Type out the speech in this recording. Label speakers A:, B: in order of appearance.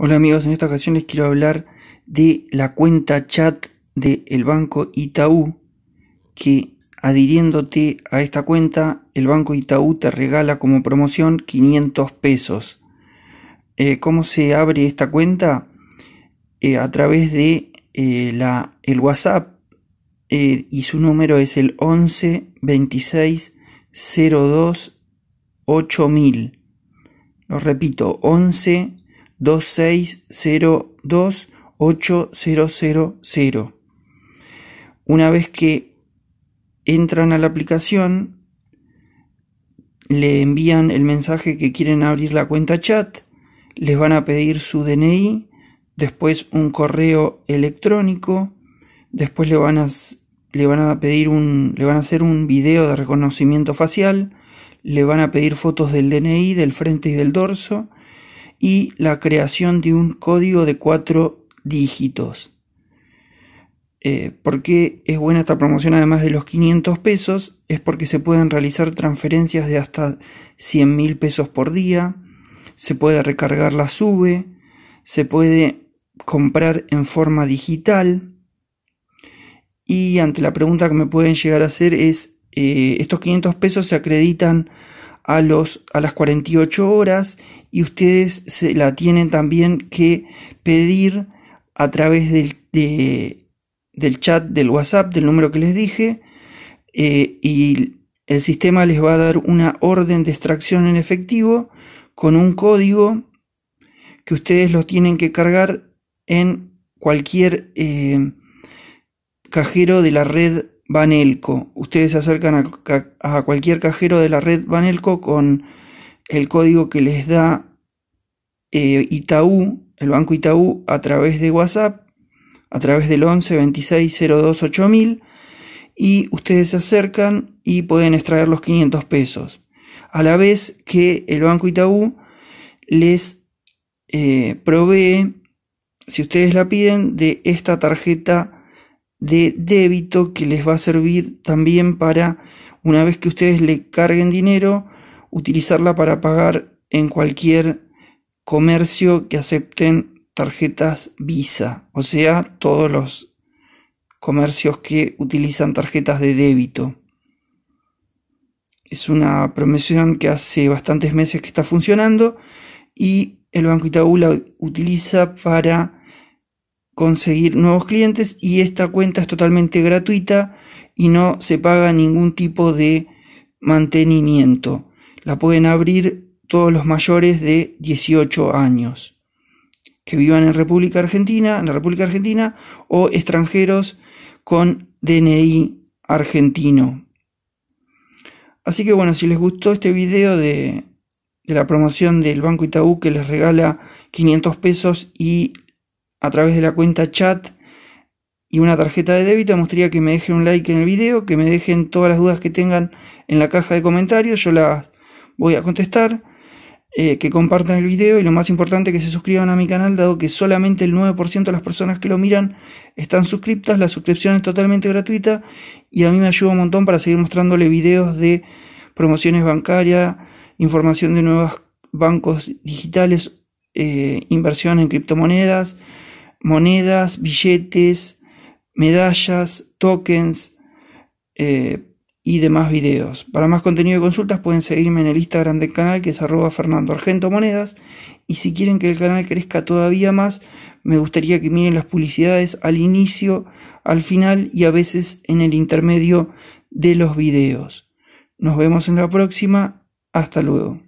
A: Hola amigos, en esta ocasión les quiero hablar de la cuenta chat del Banco Itaú, que adhiriéndote a esta cuenta, el Banco Itaú te regala como promoción 500 pesos. Eh, ¿Cómo se abre esta cuenta? Eh, a través de eh, la, el WhatsApp y su número es el 11 26 02 8000. Lo repito, 11 26028000. Una vez que entran a la aplicación, le envían el mensaje que quieren abrir la cuenta chat, les van a pedir su DNI, después un correo electrónico, después le van a, le van a pedir un, le van a hacer un video de reconocimiento facial, le van a pedir fotos del DNI, del frente y del dorso, y la creación de un código de cuatro dígitos. Eh, ¿Por qué es buena esta promoción además de los 500 pesos? Es porque se pueden realizar transferencias de hasta 100 mil pesos por día, se puede recargar la SUBE, se puede comprar en forma digital. Y ante la pregunta que me pueden llegar a hacer es, eh, ¿estos 500 pesos se acreditan a, los, a las 48 horas y ustedes se la tienen también que pedir a través del, del chat del WhatsApp, del número que les dije, eh, y el sistema les va a dar una orden de extracción en efectivo con un código que ustedes lo tienen que cargar en cualquier eh, cajero de la red Banelco. Ustedes se acercan a, cualquier cajero de la red Banelco con el código que les da eh, Itaú, el banco Itaú, a través de WhatsApp, a través del 11 26 8000 y ustedes se acercan y pueden extraer los 500 pesos. A la vez que el banco Itaú les eh, provee, si ustedes la piden, de esta tarjeta de débito que les va a servir también para, una vez que ustedes le carguen dinero, utilizarla para pagar en cualquier comercio que acepten tarjetas Visa, o sea, todos los comercios que utilizan tarjetas de débito. Es una promoción que hace bastantes meses que está funcionando y el Banco Itaú la utiliza para conseguir nuevos clientes y esta cuenta es totalmente gratuita y no se paga ningún tipo de mantenimiento. La pueden abrir todos los mayores de 18 años que vivan en República Argentina, en la República Argentina o extranjeros con DNI argentino. Así que bueno, si les gustó este video de, de la promoción del Banco Itaú que les regala 500 pesos y a través de la cuenta chat y una tarjeta de débito. Me gustaría que me dejen un like en el video, que me dejen todas las dudas que tengan en la caja de comentarios. Yo las voy a contestar. Eh, que compartan el video y lo más importante que se suscriban a mi canal dado que solamente el 9% de las personas que lo miran están suscriptas, la suscripción es totalmente gratuita y a mí me ayuda un montón para seguir mostrándole videos de promociones bancarias, información de nuevos bancos digitales eh, inversión en criptomonedas, monedas, billetes, medallas, tokens eh, y demás videos. Para más contenido y consultas pueden seguirme en el Instagram del canal que es arroba Fernando Argento Monedas y si quieren que el canal crezca todavía más me gustaría que miren las publicidades al inicio, al final y a veces en el intermedio de los videos. Nos vemos en la próxima. Hasta luego.